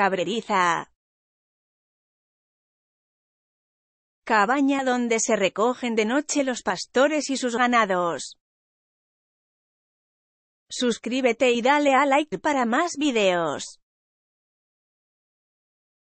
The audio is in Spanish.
Cabreriza. Cabaña donde se recogen de noche los pastores y sus ganados. Suscríbete y dale a like para más videos.